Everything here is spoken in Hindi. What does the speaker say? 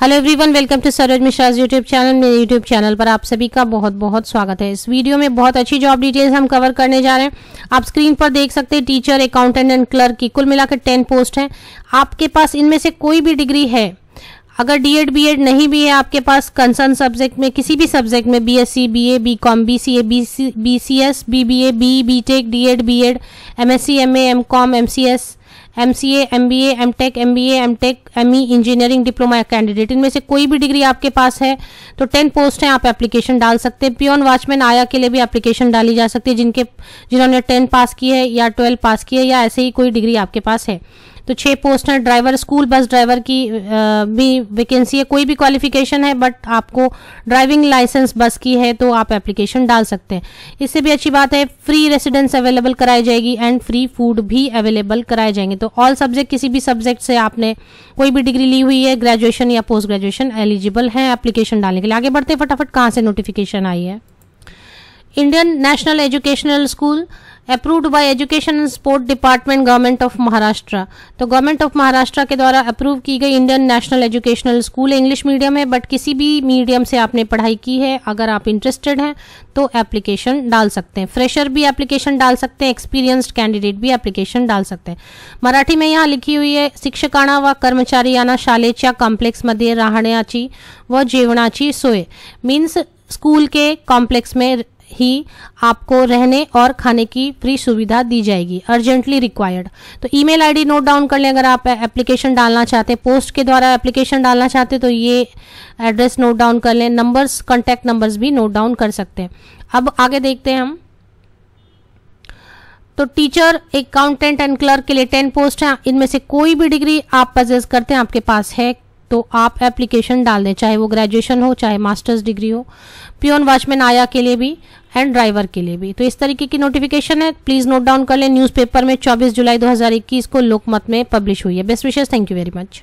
hello everyone welcome to Saroj Mishra YouTube channel मेरे यूट्यूब चैनल पर आप सभी का बहुत बहुत स्वागत है इस वीडियो में बहुत अच्छी जॉब डिटेल्स हम कवर करने जा रहे हैं आप स्क्रीन पर देख सकते हैं टीचर अकाउंटेंट एंड क्लर्क की कुल मिलाकर टेन पोस्ट हैं आपके पास इनमें से कोई भी डिग्री है अगर डी एड नहीं भी है आपके पास कंसर्न सब्जेक्ट में किसी भी सब्जेक्ट में B S C B A B com B C C C A A B B B B B B S S tech D ed ed M M A M com M C S M C A M B A M tech M B A M tech M E engineering diploma candidate इनमें से कोई भी डिग्री आपके पास है तो टेन पोस्ट हैं आप एप्लीकेशन डाल सकते हैं ऑन वॉचमैन आया के लिए भी एप्लीकेशन डाली जा सकती है जिनके जिन्होंने टेन पास की है या ट्वेल्व पास की है या ऐसे ही कोई डिग्री आपके पास है तो छः poster driver school bus driver की भी वैकेंसी है कोई भी क्वालिफिकेशन है बट आपको ड्राइविंग लाइसेंस बस की है तो आप एप्लीकेशन डाल सकते हैं इससे भी अच्छी बात है फ्री रेसिडेंस अवेलेबल कराई जाएगी एंड फ्री फूड भी अवेलेबल कराए जाएंगे तो ऑल सब्जेक्ट किसी भी सब्जेक्ट से आपने कोई भी डिग्री ली हुई है ग्रेजुएशन या पोस्ट ग्रेजुएशन एलिजिबल है एप्लीकेशन डालने के लिए आगे बढ़ते फटाफट कहाँ से नोटिफिकेशन आई है Indian national educational school approved by education and sport department government of Maharashtra तो गवर्नमेंट ऑफ महाराष्ट्र के द्वारा अप्रूव की गई Indian national educational school English medium है बट किसी भी मीडियम से आपने पढ़ाई की है अगर आप इंटरेस्टेड हैं तो एप्लीकेशन डाल सकते हैं फ्रेशर भी एप्लीकेशन डाल सकते हैं एक्सपीरियंस्ड कैंडिडेट भी एप्लीकेशन डाल सकते हैं मराठी में यहाँ लिखी हुई है शिक्षकाना व कर्मचारीयाना कॉम्प्लेक्स मध्य रहने व जीवनाची सोए मीन्स स्कूल के कॉम्प्लेक्स में ही आपको रहने और खाने की फ्री सुविधा दी जाएगी अर्जेंटली रिक्वायर्ड तो ईमेल आईडी नोट डाउन कर लें अगर आप एप्लीकेशन डालना चाहते हैं पोस्ट के द्वारा एप्लीकेशन डालना चाहते हैं तो ये एड्रेस नोट डाउन कर लें नंबर्स कॉन्टैक्ट नंबर्स भी नोट डाउन कर सकते हैं अब आगे देखते हैं हम तो टीचर अकाउंटेंट एंड क्लर्क के लिए टेन पोस्ट हैं इनमें से कोई भी डिग्री आप पजेस करते हैं आपके पास है तो आप एप्लीकेशन डाल दें चाहे वो ग्रेजुएशन हो चाहे मास्टर्स डिग्री हो प्योन वॉचमैन आया के लिए भी एंड ड्राइवर के लिए भी तो इस तरीके की नोटिफिकेशन है प्लीज नोट डाउन कर लें न्यूज़पेपर में 24 जुलाई 2021 को लोकमत में पब्लिश हुई है बेस्ट विशेष थैंक यू वेरी मच